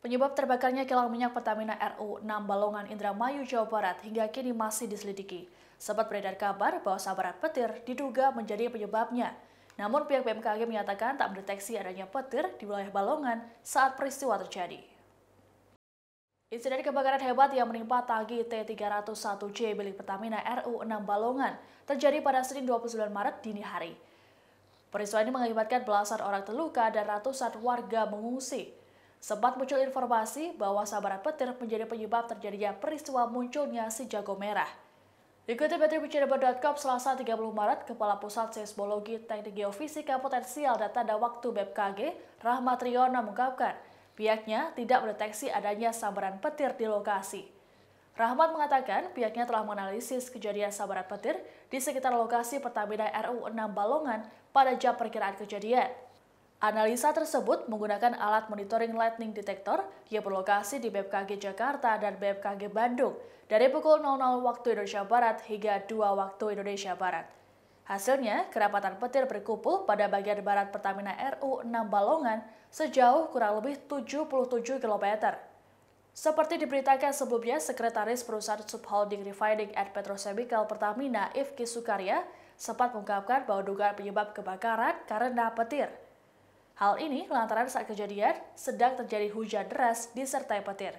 Penyebab terbakarnya kilang minyak Pertamina RU 6 Balongan Indramayu, Jawa Barat hingga kini masih diselidiki. Sebab beredar kabar bahwa sabaran petir diduga menjadi penyebabnya. Namun pihak BMKG menyatakan tak mendeteksi adanya petir di wilayah Balongan saat peristiwa terjadi. Insiden kebakaran hebat yang menimpa tangki T301J milik Pertamina RU 6 Balongan terjadi pada Senin 29 Maret dini hari. Peristiwa ini mengakibatkan belasan orang terluka dan ratusan warga mengungsi. Sempat muncul informasi bahwa sabaran petir menjadi penyebab terjadinya peristiwa munculnya si jago merah. Dikutip dari bicaraba.com selasa 30 Maret, Kepala Pusat Seismologi Teknik Geofisika Potensial dan Tanda Waktu BMKG, Rahmat Riona mengungkapkan, pihaknya tidak mendeteksi adanya sabaran petir di lokasi. Rahmat mengatakan pihaknya telah menganalisis kejadian sambaran petir di sekitar lokasi Pertamina RU 6 Balongan pada jam perkiraan kejadian. Analisa tersebut menggunakan alat monitoring lightning detector yang berlokasi di BMKG Jakarta dan BMKG Bandung dari pukul 00 waktu Indonesia Barat hingga 2 waktu Indonesia Barat. Hasilnya, kerapatan petir berkumpul pada bagian barat Pertamina RU 6 Balongan sejauh kurang lebih 77 km. Seperti diberitakan sebelumnya, Sekretaris Perusahaan Subholding Refining and Petrochemical Pertamina, Ifki Sukarya, sempat mengungkapkan bahwa dugaan penyebab kebakaran karena petir. Hal ini lantaran saat kejadian sedang terjadi hujan deras disertai petir.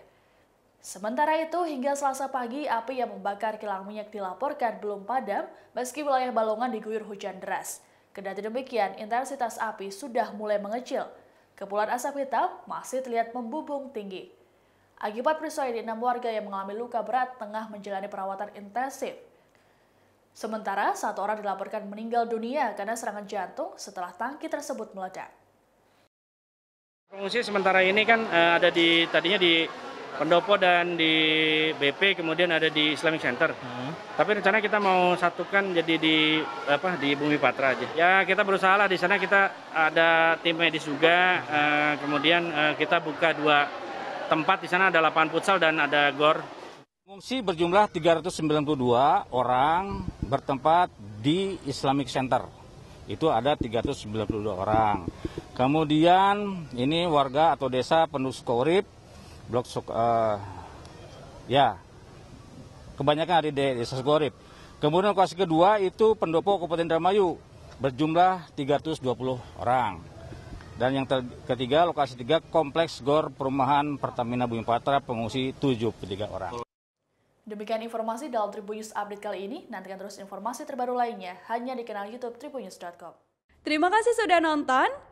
Sementara itu, hingga selasa pagi, api yang membakar kilang minyak dilaporkan belum padam meski wilayah Balongan diguyur hujan deras. Kendati demikian, intensitas api sudah mulai mengecil. Kepulan asap hitam masih terlihat membubung tinggi. Akibat peristiwa ini, enam warga yang mengalami luka berat tengah menjalani perawatan intensif. Sementara, satu orang dilaporkan meninggal dunia karena serangan jantung setelah tangki tersebut meledak. Pengungsi sementara ini kan uh, ada di tadinya di Pendopo dan di BP kemudian ada di Islamic Center. Hmm. Tapi rencana kita mau satukan jadi di apa di Bumi Patra aja. Ya kita berusaha lah di sana kita ada tim medis juga. Uh, kemudian uh, kita buka dua tempat di sana ada lapangan futsal dan ada gor. Pengungsi berjumlah 392 orang bertempat di Islamic Center. Itu ada 392 orang. Kemudian ini warga atau desa Penduskourip, blok uh, ya kebanyakan ada di desa Sukorip. Kemudian lokasi kedua itu pendopo Kabupaten Dramayu berjumlah 320 orang. Dan yang ketiga, lokasi tiga, Kompleks Gor Perumahan Pertamina Bumi Patra, pengungsi 73 orang. Demikian informasi dalam Tribun News Update kali ini. Nantikan terus informasi terbaru lainnya hanya di kanal YouTube tribunnews.com. Terima kasih sudah nonton.